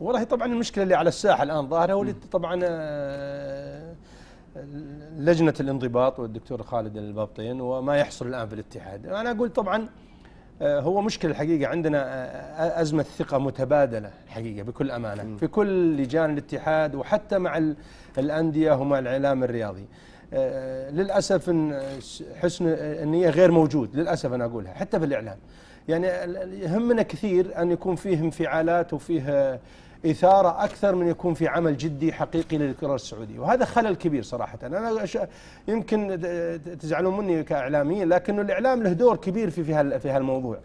والله طبعا المشكله اللي على الساحه الان ظاهره واللي طبعا آه، لجنه الانضباط والدكتور خالد البابطين وما يحصل الان في الاتحاد انا اقول طبعا آه، هو مشكله الحقيقه عندنا آه، ازمه ثقه متبادله الحقيقه بكل امانه في كل لجان الاتحاد وحتى مع الانديه ومع الاعلام الرياضي للاسف حسن النيه غير موجود للاسف انا اقولها حتى في الاعلام يعني يهمنا كثير ان يكون فيه انفعالات وفيه إثارة أكثر من يكون في عمل جدي حقيقي للكرة السعودية وهذا خلل كبير صراحة أنا يمكن تزعلون مني كإعلاميين لكن الإعلام له دور كبير في في هالموضوع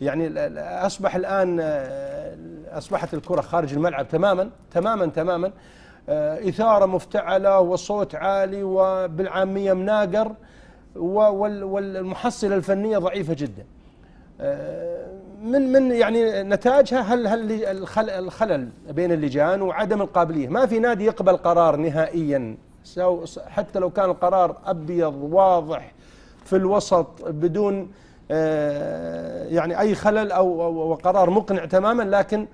يعني أصبح الآن آه، أصبحت الكرة خارج الملعب تماما تماما تماما آه، إثارة مفتعلة وصوت عالي وبالعامية مناقر والمحصلة الفنية ضعيفة جدا آه، من من يعني نتاجها هل هل الخلل بين اللجان وعدم القابليه، ما في نادي يقبل قرار نهائيا حتى لو كان القرار ابيض واضح في الوسط بدون آه، يعني اي خلل او وقرار مقنع تماما لكن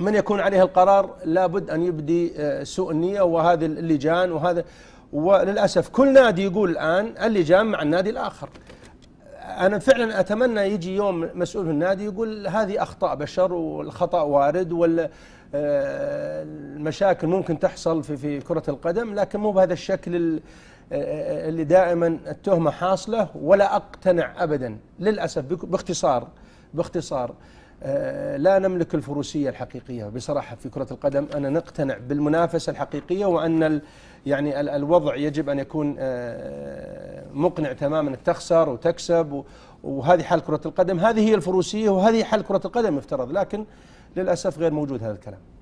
من يكون عليه القرار لابد ان يبدي آه، سوء النيه وهذه اللجان وهذا وللاسف كل نادي يقول الان اللجان مع النادي الاخر انا فعلا اتمنى يجي يوم مسؤول في النادي يقول هذه اخطاء بشر والخطا وارد وال آه، المشاكل ممكن تحصل في في كره القدم لكن مو بهذا الشكل آه، اللي دائما التهمه حاصله ولا اقتنع ابدا للاسف باختصار باختصار آه، لا نملك الفروسيه الحقيقيه بصراحه في كره القدم انا نقتنع بالمنافسه الحقيقيه وان يعني الوضع يجب ان يكون مقنع تماما انك تخسر وتكسب وهذه حال كرة القدم هذه هي الفروسية وهذه حال كرة القدم يفترض لكن للأسف غير موجود هذا الكلام